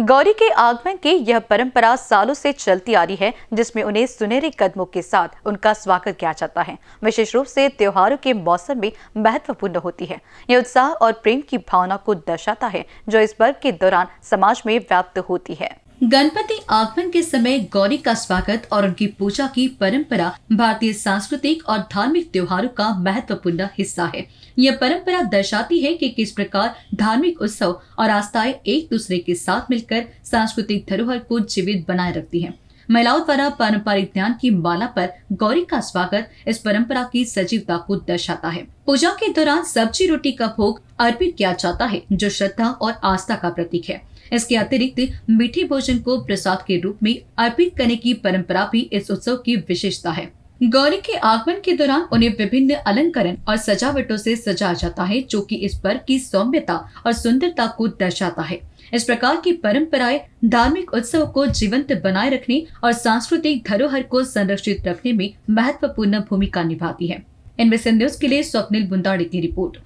गौरी के आगमन की यह परंपरा सालों से चलती आ रही है जिसमें उन्हें सुनहरे कदमों के साथ उनका स्वागत किया जाता है विशेष रूप से त्योहारों के मौसम में महत्वपूर्ण होती है यह उत्साह और प्रेम की भावना को दर्शाता है जो इस पर्व के दौरान समाज में व्याप्त होती है गणपति आगमन के समय गौरी का स्वागत और उनकी पूजा की परंपरा भारतीय सांस्कृतिक और धार्मिक त्योहारों का महत्वपूर्ण हिस्सा है यह परंपरा दर्शाती है कि किस प्रकार धार्मिक उत्सव और आस्थाएं एक दूसरे के साथ मिलकर सांस्कृतिक धरोहर को जीवित बनाए रखती हैं। महिलाओं द्वारा पारंपरिक ध्यान की माला पर गौरी का स्वागत इस परंपरा की सजीवता को दर्शाता है पूजा के दौरान सब्जी रोटी का भोग अर्पित किया जाता है जो श्रद्धा और आस्था का प्रतीक है इसके अतिरिक्त मीठे भोजन को प्रसाद के रूप में अर्पित करने की परंपरा भी इस उत्सव की विशेषता है गौरी के आगमन के दौरान उन्हें विभिन्न अलंकरण और सजावटों से सजाया जाता है जो कि इस पर्व की सौम्यता और सुंदरता को दर्शाता है इस प्रकार की परंपराएं धार्मिक उत्सव को जीवंत बनाए रखने और सांस्कृतिक धरोहर को संरक्षित रखने में महत्वपूर्ण भूमिका निभाती है इनमें से न्यूज के लिए स्वप्निल बुंदाड़ी की रिपोर्ट